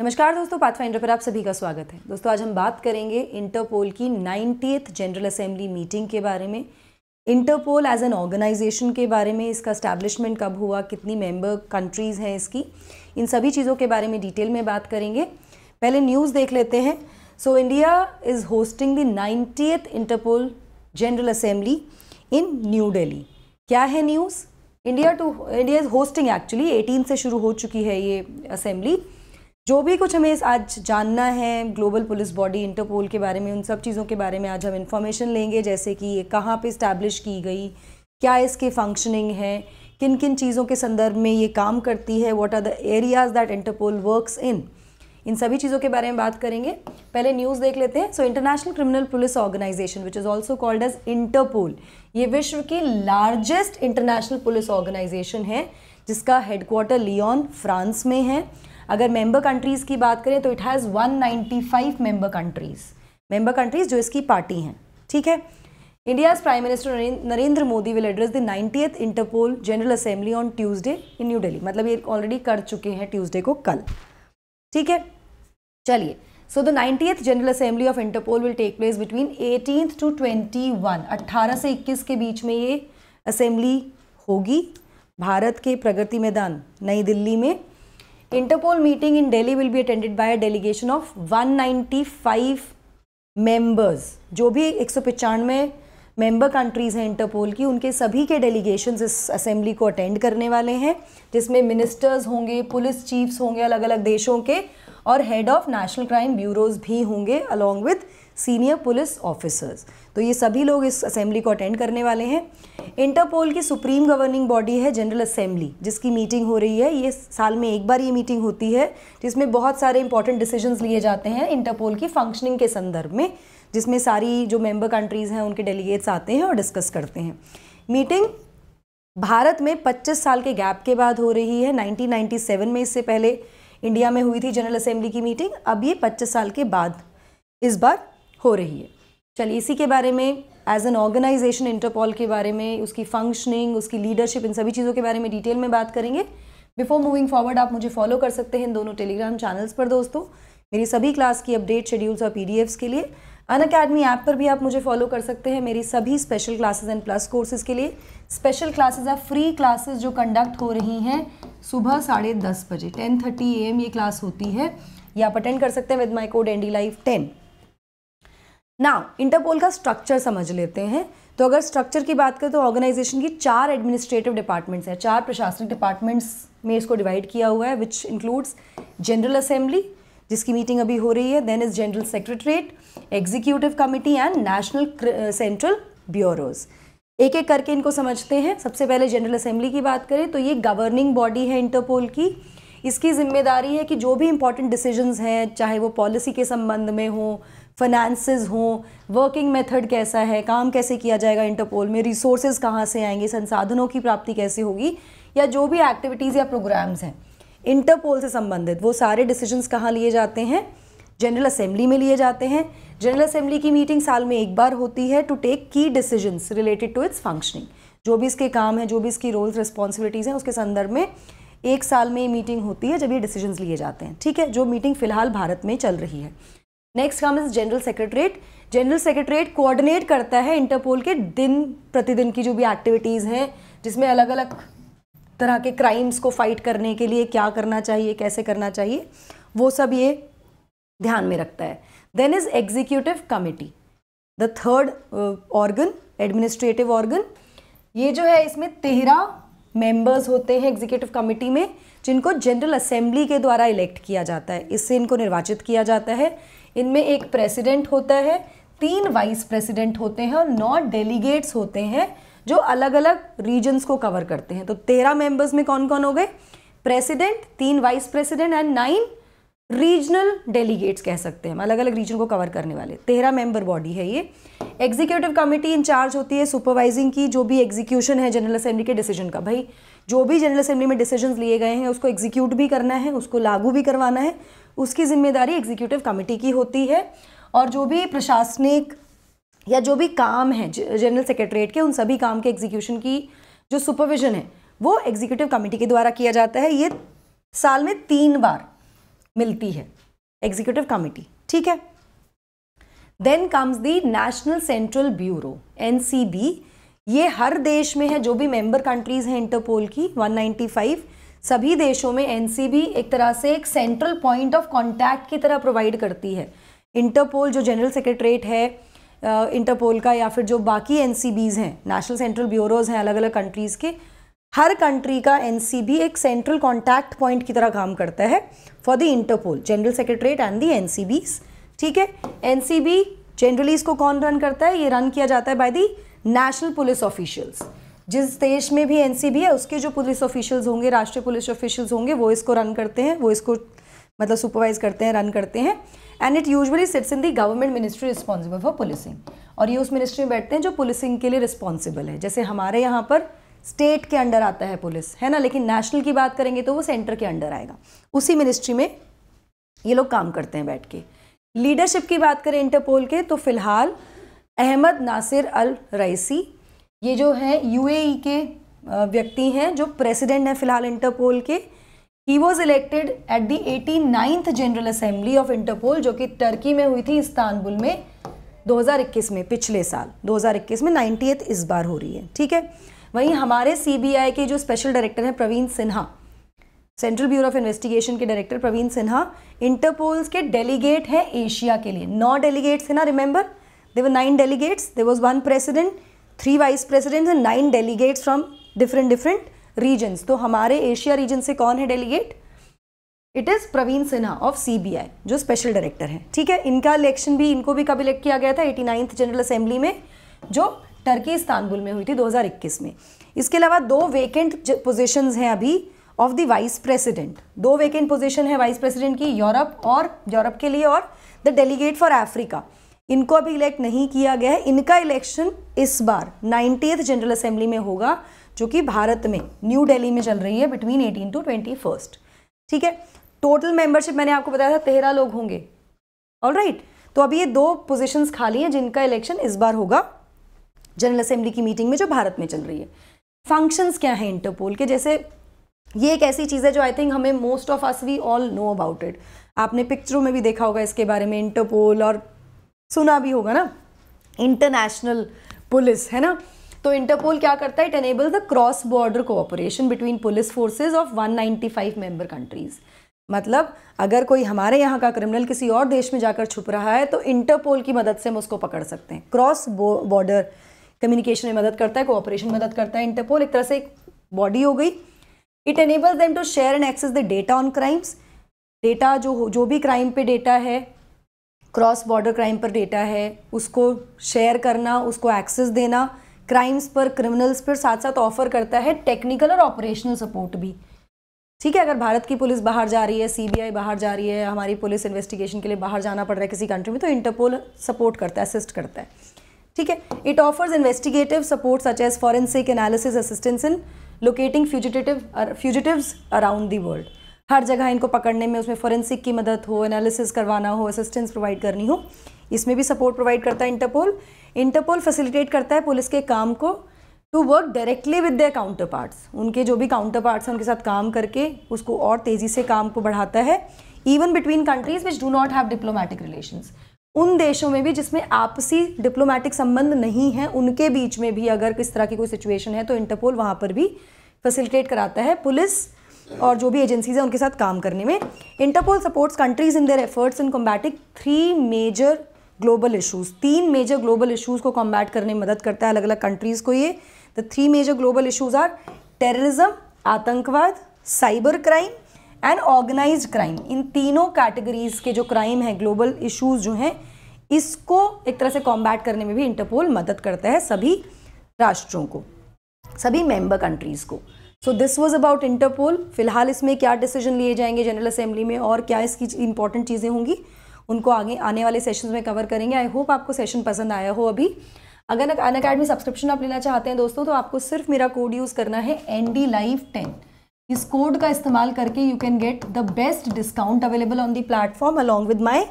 नमस्कार दोस्तों पाथफाइंडर पर आप सभी का स्वागत है दोस्तों आज हम बात करेंगे इंटरपोल की नाइन्टीथ जनरल असेंबली मीटिंग के बारे में इंटरपोल एज एन ऑर्गेनाइजेशन के बारे में इसका स्टैब्लिशमेंट कब हुआ कितनी मेंबर कंट्रीज़ हैं इसकी इन सभी चीज़ों के बारे में डिटेल में बात करेंगे पहले न्यूज़ देख लेते हैं so India is hosting the ninetieth Interpol general assembly in new Delhi क्या है news India too India is hosting actually eighteen से शुरू हो चुकी है ये असेंबली जो भी कुछ हमें आज जानना है ग्लोबल पुलिस बॉडी इंटरपोल के बारे में उन सब चीज़ों के बारे में आज हम इन्फॉर्मेशन लेंगे जैसे कि ये कहाँ पर इस्टेब्लिश की गई क्या इसकी फंक्शनिंग है किन किन चीज़ों के संदर्भ में ये काम करती है what are the areas that Interpol works in इन सभी चीज़ों के बारे में बात करेंगे पहले न्यूज़ देख लेते हैं so international criminal police organisation which is also called as Interpol ये विश्व की लार्जेस्ट इंटरनेशनल पुलिस ऑर्गेनाइजेशन है जिसका हेडक्वार्टर लियोन फ्रांस में है अगर मेंबर कंट्रीज़ की बात करें तो it has 195 member countries member countries जो इसकी पार्टी हैं ठीक है India's prime minister Narendra Modi will address the ninetieth Interpol general assembly on Tuesday in new Delhi मतलब ये ऑलरेडी कर चुके हैं ट्यूजडे को कल ठीक है चलिए so the ninetieth general assembly of Interpol will take place between eighteen to twenty one अट्ठारह से इक्कीस के बीच में ये असेंबली होगी भारत के प्रगति मैदान नई दिल्ली में Interpol meeting in Delhi will be attended by a delegation of 195 members. जो भी एक सौ पचानवे मेंबर कंट्रीज़ हैं इंटरपोल की उनके सभी के डेलीगेशन इस असेंबली को अटेंड करने वाले हैं जिसमें मिनिस्टर्स होंगे पुलिस चीफ्स होंगे अलग अलग देशों के और head of national crime bureaus भी होंगे along with senior police officers तो ये सभी लोग इस असेंबली को अटेंड करने वाले हैं इंटरपोल की सुप्रीम गवर्निंग बॉडी है जनरल असेंबली जिसकी मीटिंग हो रही है ये साल में एक बार ये मीटिंग होती है जिसमें बहुत सारे इंपॉर्टेंट डिसीजंस लिए जाते हैं इंटरपोल की फंक्शनिंग के संदर्भ में जिसमें सारी जो मेंबर कंट्रीज़ हैं उनके डेलीगेट्स आते हैं और डिस्कस करते हैं मीटिंग भारत में 25 साल के गैप के बाद हो रही है 1997 में इससे पहले इंडिया में हुई थी जनरल असेंबली की मीटिंग अब ये 25 साल के बाद इस बार हो रही है चलिए इसी के बारे में एज एन ऑर्गेनाइजेशन इंटरपॉल के बारे में उसकी फंक्शनिंग उसकी लीडरशिप इन सभी चीज़ों के बारे में डिटेल में बात करेंगे बिफोर मूविंग फॉरवर्ड आप मुझे फॉलो कर सकते हैं इन दोनों टेलीग्राम चैनल्स पर दोस्तों मेरी सभी क्लास की अपडेट शेड्यूल्स और पी के लिए अन अकेडमी ऐप पर भी आप मुझे फॉलो कर सकते हैं मेरी सभी special classes and plus courses के लिए स्पेशल क्लासेस या फ्री क्लासेस जो कंडक्ट हो रही हैं सुबह साढ़े दस बजे टेन थर्टी ए एम ये क्लास होती है या आप अटेंड कर सकते हैं with my code ND life ten now Interpol का स्ट्रक्चर समझ लेते हैं तो अगर स्ट्रक्चर की बात करें तो ऑर्गेनाइजेशन की चार एडमिनिस्ट्रेटिव डिपार्टमेंट्स हैं चार प्रशासनिक डिपार्टमेंट्स में इसको डिवाइड किया हुआ है विच इंक्लूड्स जनरल असेंबली जिसकी मीटिंग अभी हो रही है then is general secretariat executive committee and national central bureaus एक एक करके इनको समझते हैं सबसे पहले जनरल असेंबली की बात करें तो ये गवर्निंग बॉडी है इंटरपोल की इसकी जिम्मेदारी है कि जो भी इंपॉर्टेंट डिसीजंस हैं चाहे वो पॉलिसी के संबंध में हो फाइनेंस हों वर्किंग मेथड कैसा है काम कैसे किया जाएगा इंटरपोल में रिसोर्सेज कहाँ से आएंगे संसाधनों की प्राप्ति कैसे होगी या जो भी एक्टिविटीज़ या प्रोग्राम्स हैं इंटरपोल से संबंधित वो सारे डिसीजंस कहाँ लिए जाते हैं जनरल असेंबली में लिए जाते हैं जनरल असेंबली की मीटिंग साल में एक बार होती है to take key decisions related to its functioning जो भी इसके काम है जो भी इसकी रोल्स रिस्पॉन्सिबिलिटीज़ हैं उसके संदर्भ में एक साल में मीटिंग होती है जब ये डिसीजंस लिए जाते हैं ठीक है जो मीटिंग फ़िलहाल भारत में चल रही है नेक्स्ट काम is general secretariat general secretariat coordinate करता है इंटरपोल के दिन प्रतिदिन की जो भी एक्टिविटीज़ हैं जिसमें अलग अलग तरह के क्राइम्स को फाइट करने के लिए क्या करना चाहिए कैसे करना चाहिए वो सब ये ध्यान में रखता है then is executive committee the third organ administrative organ ये जो है इसमें तेरह मेंबर्स होते हैं एग्जीक्यूटिव कमेटी में जिनको जनरल असेंबली के द्वारा इलेक्ट किया जाता है इससे इनको निर्वाचित किया जाता है इनमें एक प्रेसिडेंट होता है तीन वाइस प्रेसिडेंट होते हैं और नौ डेलीगेट्स होते हैं जो अलग अलग रीजन्स को कवर करते हैं तो तेरह मेंबर्स में कौन कौन हो गए प्रेसिडेंट तीन vice president and nine regional delegates कह सकते हैं अलग अलग रीजन को कवर करने वाले तेरह मेंबर बॉडी है ये एग्जीक्यूटिव कमेटी इंचार्ज होती है सुपरवाइजिंग की जो भी एग्जीक्यूशन है जनरल असेंबली के डिसीजन का भाई जो भी जनरल असेंबली में डिसीजन लिए गए हैं उसको एग्जीक्यूट भी करना है उसको लागू भी करवाना है उसकी जिम्मेदारी एग्जीक्यूटिव कमेटी की होती है और जो भी प्रशासनिक या जो भी काम है जनरल सेक्रेटरीट के उन सभी काम के एग्जीक्यूशन की जो सुपरविजन है वो एग्जीक्यूटिव कमेटी के द्वारा किया जाता है ये साल में तीन बार मिलती है एग्जीक्यूटिव कमेटी ठीक है then comes the national central bureau N ये हर देश में है जो भी मेंबर कंट्रीज हैं इंटरपोल की 195 सभी देशों में एनसीबी एक तरह से एक सेंट्रल पॉइंट ऑफ कॉन्टैक्ट की तरह प्रोवाइड करती है इंटरपोल जो जनरल सेक्रेटरीट है इंटरपोल का या फिर जो बाकी एन हैं नेशनल सेंट्रल ब्यूरोज़ हैं अलग अलग कंट्रीज़ के हर कंट्री का एन एक सेंट्रल कॉन्टैक्ट पॉइंट की तरह काम करता है for the Interpol general secretariat and the N ठीक है एन जनरली इसको कौन रन करता है ये रन किया जाता है by the national police officials जिस देश में भी एनसीबी है उसके जो पुलिस ऑफिशियल्स होंगे राष्ट्रीय पुलिस ऑफिशियल्स होंगे वो इसको रन करते हैं वो इसको मतलब सुपरवाइज करते हैं रन करते हैं and it usually sits in the government ministry responsible for policing और ये उस मिनिस्ट्री में बैठते हैं जो पुलिसिंग के लिए रिस्पॉन्सिबल है जैसे हमारे यहाँ पर स्टेट के अंडर आता है पुलिस है ना लेकिन नेशनल की बात करेंगे तो वो सेंटर के अंडर आएगा उसी मिनिस्ट्री में ये लोग काम करते हैं बैठ के लीडरशिप की बात करें इंटरपोल के तो फिलहाल अहमद नासिर अल रईसी ये जो है यूएई e के व्यक्ति हैं जो प्रेसिडेंट हैं फिलहाल इंटरपोल के ही was elected at the eighty ninth general assembly of Interpol जो कि टर्की में हुई थी इस्तानबुल में 2021 में पिछले साल 2021 में नाइन्टी इस बार हो रही है ठीक है वहीं हमारे सीबीआई के जो स्पेशल डायरेक्टर हैं Praveen Sinha central bureau of investigation के डायरेक्टर प्रवीण सिन्हा इंटरपोल्स के डेलीगेट हैं एशिया के लिए नौ डेलीगेट्स हैं ना remember there were nine delegates there was one president three vice presidents and nine delegates from different different regions तो हमारे एशिया रीजन से कौन है delegate it is Praveen Sinha of CBI जो स्पेशल डायरेक्टर हैं ठीक है इनका इलेक्शन भी इनको भी कब इलेक्ट किया गया था एटी नाइन्थ जनरल असेंबली में जो टर्की इस्तानबुल में हुई थी 2021 में इसके अलावा दो वेकेंट पोजिशन हैं अभी ऑफ द वाइस प्रेसिडेंट दो वेकेंट पोजिशन है वाइस प्रेसिडेंट की यूरोप और यूरोप के लिए और द डेलीगेट फॉर अफ्रीका इनको अभी इलेक्ट नहीं किया गया है इनका इलेक्शन इस बार नाइन्टीथ जनरल असेंबली में होगा जो कि भारत में न्यू दिल्ली में चल रही है between eighteen to twenty first ठीक है टोटल मेंबरशिप मैंने आपको बताया था तेरह लोग होंगे ऑल राइट right. तो अभी ये दो पोजिशन खाली हैं जिनका इलेक्शन इस बार होगा जनरल असेंबली की मीटिंग में जो भारत में चल रही है फंक्शंस क्या है इंटरपोल के जैसे ये एक ऐसी चीज़ है जो आई थिंक हमें most of us we all know about it आपने पिक्चरों में भी देखा होगा इसके बारे में इंटरपोल और सुना भी होगा ना इंटरनेशनल पुलिस है ना तो इंटरपोल क्या करता है it enable the cross border cooperation between police forces of 195 member countries मतलब अगर कोई हमारे यहाँ का क्रिमिनल किसी और देश में जाकर छुप रहा है तो इंटरपोल की मदद से हम उसको पकड़ सकते हैं क्रॉस बॉर्डर कम्युनिकेशन में मदद करता है कोऑपरेशन मदद करता है इंटरपोल एक तरह से एक बॉडी हो गई it enables them to share and access the data on crimes data जो जो भी क्राइम पे डेटा है क्रॉस बॉर्डर क्राइम पर डेटा है उसको शेयर करना उसको एक्सेस देना क्राइम्स पर क्रिमिनल्स पर साथ साथ ऑफर करता है टेक्निकल और ऑपरेशनल सपोर्ट भी ठीक है अगर भारत की पुलिस बाहर जा रही है सीबीआई बाहर जा रही है हमारी पुलिस इन्वेस्टिगेशन के लिए बाहर जाना पड़ रहा है किसी कंट्री में तो इंटरपोल सपोर्ट करता है असिस्ट करता है ठीक है it offers investigative support such as forensic analysis assistance in locating fugitive around the world हर जगह इनको पकड़ने में उसमें फोरेंसिक की मदद हो एनालिसिस करवाना हो असिस्टेंस प्रोवाइड करनी हो इसमें भी सपोर्ट प्रोवाइड करता है इंटरपोल इंटरपोल फैसिलिटेट करता है पुलिस के काम को to work directly with their counterparts उनके जो भी काउंटर पार्ट्स हैं उनके साथ काम करके उसको और तेज़ी से काम को बढ़ाता है even between countries which do not have diplomatic relations उन देशों में भी जिसमें आपसी डिप्लोमेटिक संबंध नहीं है उनके बीच में भी अगर किस तरह की कोई सिचुएशन है तो इंटरपोल वहाँ पर भी फैसिलिटेट कराता है पुलिस और जो भी एजेंसीज हैं उनके साथ काम करने में Interpol supports countries in their efforts in combating three major global issues तीन मेजर ग्लोबल इशूज़ को कॉम्बैट करने में मदद करता है अलग अलग कंट्रीज़ को ये the three major global issues are terrorism आतंकवाद cyber crime and organise crime इन तीनों कैटेगरीज के जो क्राइम हैं ग्लोबल इशूज़ जो हैं इसको एक तरह से कॉम्बैट करने में भी इंटरपोल मदद करता है सभी राष्ट्रों को सभी मेंबर कंट्रीज़ को so this was about Interpol फिलहाल इसमें क्या डिसीजन लिए जाएंगे जनरल असेंबली में और क्या इसकी इंपॉर्टेंट चीज़ें होंगी उनको आगे आने वाले सेशन में कवर करेंगे आई होप आपको सेशन पसंद आया हो अभी अगर अन अकेडमी सब्सक्रिप्शन आप लेना चाहते हैं दोस्तों तो आपको सिर्फ मेरा कोड यूज़ करना है एन डी लाइव टेन इस कोड का इस्तेमाल करके you can get the best discount available on the platform along with my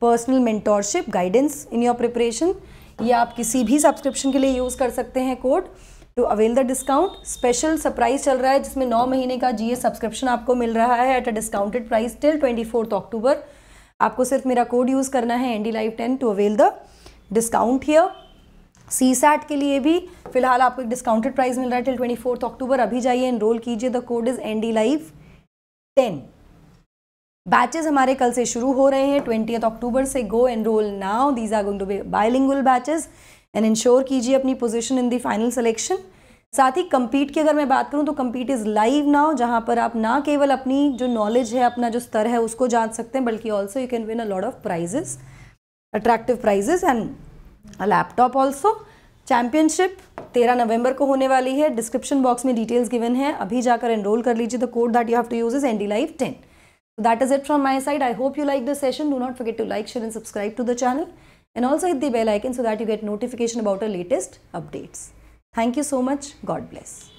personal mentorship guidance in your preparation या आप किसी भी सब्सक्रिप्शन के लिए यूज़ कर सकते हैं code to avail the discount special surprise चल रहा है जिसमें नौ महीने का जीए सब्सक्रिप्शन आपको मिल रहा है at a discounted price till twenty fourth October आपको सिर्फ मेरा कोड यूज़ करना है N live ten to avail the discount here CSAT के लिए भी फिलहाल आपको एक डिस्काउंटेड प्राइस मिल रहा है टिल ट्वेंटी फोर्थ अक्टूबर अभी जाइए एनरोल कीजिए the code is ND life live ten batches हमारे कल से शुरू हो रहे हैं ट्वेंटी अक्टूबर से go enrol now these are going to be bilingual batches and ensure कीजिए अपनी position in the final selection साथ ही कम्पीट की अगर मैं बात करूं तो कम्पीट इज़ लाइव नाउ जहां पर आप ना केवल अपनी जो नॉलेज है अपना जो स्तर है उसको जान सकते हैं बल्कि also you can win a lot of prizes attractive prizes and a laptop also championship तेरह नवंबर को होने वाली है डिस्क्रिप्शन बॉक्स में डिटेल्स गिवन है अभी जाकर एनरोल कर लीजिए the code that you have to use is ND live ten that is it from my side I hope you like the session do not forget to like share and subscribe to the channel and also hit the bell icon so that you get notification about our latest updates. Thank you so much. God bless.